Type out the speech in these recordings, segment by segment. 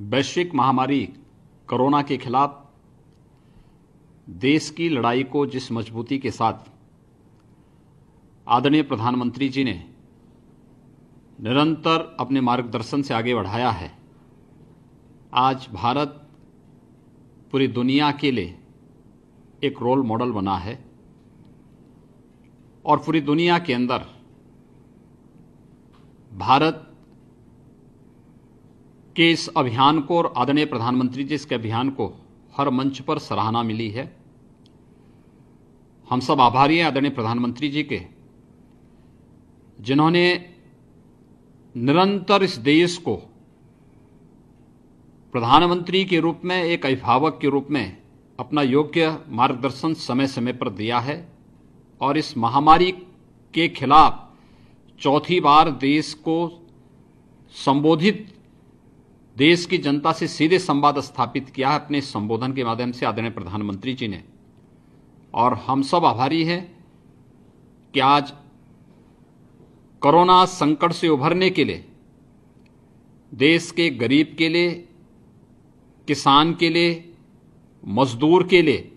वैश्विक महामारी कोरोना के खिलाफ देश की लड़ाई को जिस मजबूती के साथ आदरणीय प्रधानमंत्री जी ने निरंतर अपने मार्गदर्शन से आगे बढ़ाया है आज भारत पूरी दुनिया के लिए एक रोल मॉडल बना है और पूरी दुनिया के अंदर भारत के इस अभियान को और आदरणीय प्रधानमंत्री जी इसके अभियान को हर मंच पर सराहना मिली है हम सब आभारी हैं आदरणीय प्रधानमंत्री जी के जिन्होंने निरंतर इस देश को प्रधानमंत्री के रूप में एक अभिभावक के रूप में अपना योग्य मार्गदर्शन समय समय पर दिया है और इस महामारी के खिलाफ चौथी बार देश को संबोधित देश की जनता से सीधे संवाद स्थापित किया है अपने संबोधन के माध्यम से आदरणीय प्रधानमंत्री जी ने और हम सब आभारी हैं कि आज कोरोना संकट से उभरने के लिए देश के गरीब के लिए किसान के लिए मजदूर के लिए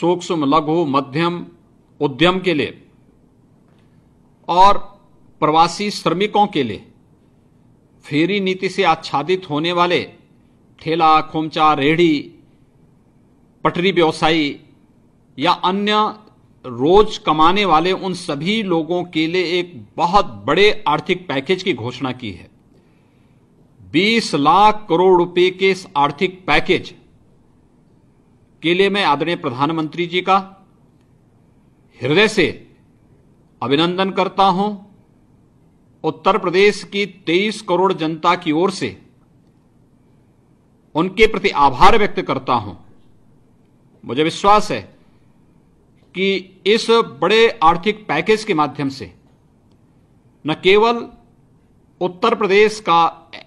सूक्ष्म लघु मध्यम उद्यम के लिए और प्रवासी श्रमिकों के लिए फेरी नीति से आच्छादित होने वाले ठेला खोमचा रेहड़ी पटरी व्यवसायी या अन्य रोज कमाने वाले उन सभी लोगों के लिए एक बहुत बड़े आर्थिक पैकेज की घोषणा की है 20 लाख करोड़ रुपए के इस आर्थिक पैकेज के लिए मैं आदरणीय प्रधानमंत्री जी का हृदय से अभिनंदन करता हूं उत्तर प्रदेश की 23 करोड़ जनता की ओर से उनके प्रति आभार व्यक्त करता हूं मुझे विश्वास है कि इस बड़े आर्थिक पैकेज के माध्यम से न केवल उत्तर प्रदेश का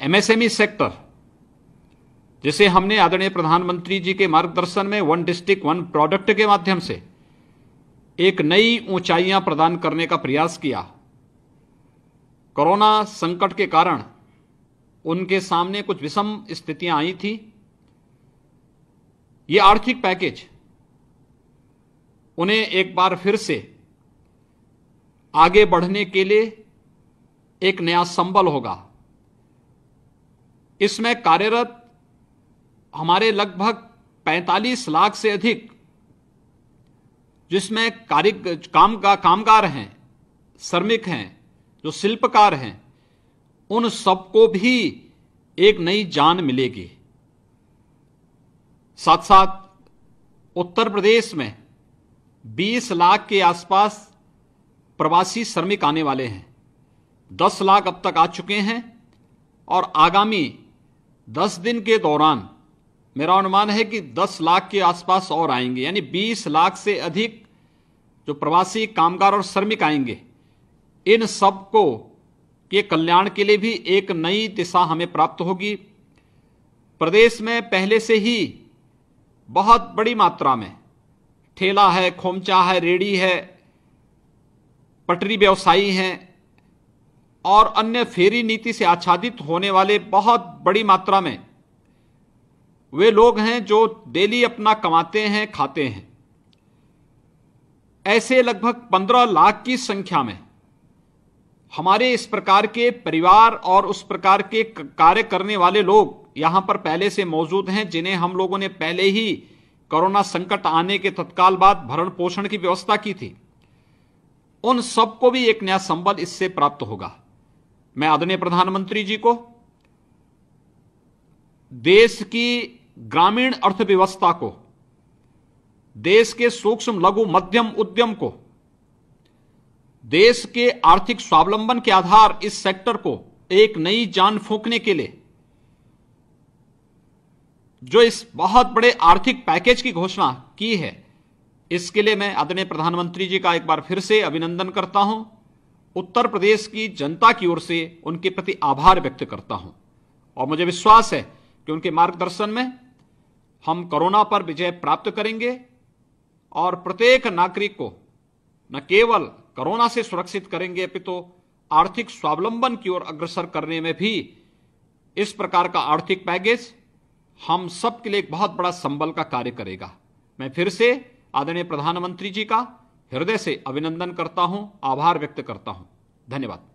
एमएसएमई सेक्टर जिसे हमने आदरणीय प्रधानमंत्री जी के मार्गदर्शन में वन डिस्ट्रिक्ट वन प्रोडक्ट के माध्यम से एक नई ऊंचाइयां प्रदान करने का प्रयास किया कोरोना संकट के कारण उनके सामने कुछ विषम स्थितियां आई थी ये आर्थिक पैकेज उन्हें एक बार फिर से आगे बढ़ने के लिए एक नया संबल होगा इसमें कार्यरत हमारे लगभग 45 लाख से अधिक जिसमें कार्य काम का कामगार हैं श्रमिक हैं जो शिल्पकार हैं उन सबको भी एक नई जान मिलेगी साथ साथ उत्तर प्रदेश में 20 लाख के आसपास प्रवासी श्रमिक आने वाले हैं 10 लाख अब तक आ चुके हैं और आगामी 10 दिन के दौरान मेरा अनुमान है कि 10 लाख के आसपास और आएंगे यानी 20 लाख से अधिक जो प्रवासी कामगार और श्रमिक आएंगे इन सब को के कल्याण के लिए भी एक नई दिशा हमें प्राप्त होगी प्रदेश में पहले से ही बहुत बड़ी मात्रा में ठेला है खोमचा है रेडी है पटरी व्यवसायी हैं और अन्य फेरी नीति से आच्छादित होने वाले बहुत बड़ी मात्रा में वे लोग हैं जो डेली अपना कमाते हैं खाते हैं ऐसे लगभग पंद्रह लाख की संख्या में हमारे इस प्रकार के परिवार और उस प्रकार के कार्य करने वाले लोग यहां पर पहले से मौजूद हैं जिन्हें हम लोगों ने पहले ही कोरोना संकट आने के तत्काल बाद भरण पोषण की व्यवस्था की थी उन सबको भी एक नया संबल इससे प्राप्त होगा मैं आदरणीय प्रधानमंत्री जी को देश की ग्रामीण अर्थव्यवस्था को देश के सूक्ष्म लघु मध्यम उद्यम को देश के आर्थिक स्वावलंबन के आधार इस सेक्टर को एक नई जान फूंकने के लिए जो इस बहुत बड़े आर्थिक पैकेज की घोषणा की है इसके लिए मैं आदरणीय प्रधानमंत्री जी का एक बार फिर से अभिनंदन करता हूं उत्तर प्रदेश की जनता की ओर से उनके प्रति आभार व्यक्त करता हूं और मुझे विश्वास है कि उनके मार्गदर्शन में हम कोरोना पर विजय प्राप्त करेंगे और प्रत्येक नागरिक को न केवल कोरोना से सुरक्षित करेंगे अपितु तो आर्थिक स्वावलंबन की ओर अग्रसर करने में भी इस प्रकार का आर्थिक पैकेज हम सबके लिए एक बहुत बड़ा संबल का कार्य करेगा मैं फिर से आदरणीय प्रधानमंत्री जी का हृदय से अभिनंदन करता हूं आभार व्यक्त करता हूं धन्यवाद